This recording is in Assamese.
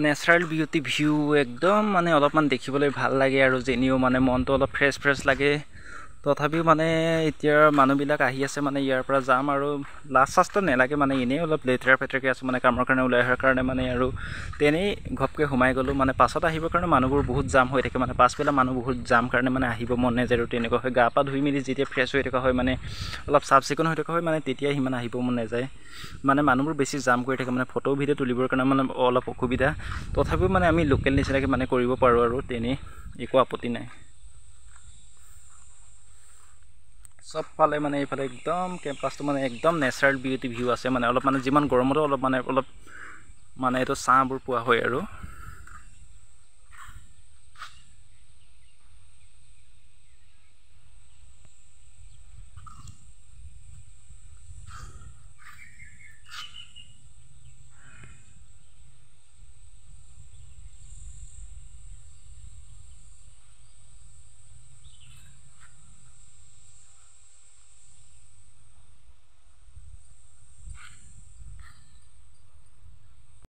নেচাৰেল বিউটি ভিউ একদম মানে অলপমান দেখিবলৈ ভাল লাগে আৰু যেনিও মানে মনটো অলপ ফ্ৰেছ ফ্ৰেছ লাগে তথাপিও মানে এতিয়া মানুহবিলাক আহি আছে মানে ইয়াৰ পৰা যাম আৰু লাষ্ট চাষ্টত নেলাগে মানে এনেই অলপ লেতেৰা পেতেৰাকৈ আছোঁ মানে কামৰ কাৰণে ওলাই অহাৰ কাৰণে মানে আৰু তেনেই ঘপকৈ সোমাই গ'লোঁ মানে পাছত আহিবৰ কাৰণে মানুহবোৰ বহুত জাম হৈ থাকে মানে পাছবেলা মানুহ বহুত জাম কাৰণে মানে আহিব মন নাযায় আৰু তেনেকুৱা হয় গা পা ধুই মেলি যেতিয়া ফ্ৰেছ হৈ থকা হয় মানে অলপ চাফ চিকুণ হৈ থকা হয় মানে তেতিয়াই সিমান আহিব মন নাযায় মানে মানুহবোৰ বেছি জাম কৰি থাকে মানে ফটো ভিডিঅ' তুলিবৰ কাৰণে মানে অলপ অসুবিধা তথাপিও মানে আমি লোকেল নিচিনাকৈ মানে কৰিব পাৰোঁ আৰু তেনেই একো আপত্তি নাই সবফালে মানে এইফালে একদম কেম্পাছটো মানে একদম নেচাৰেল বিউটি ভিউ আছে মানে অলপ মানে যিমান গৰমতো অলপ মানে অলপ মানে এইটো ছাঁবোৰ পোৱা হয় আৰু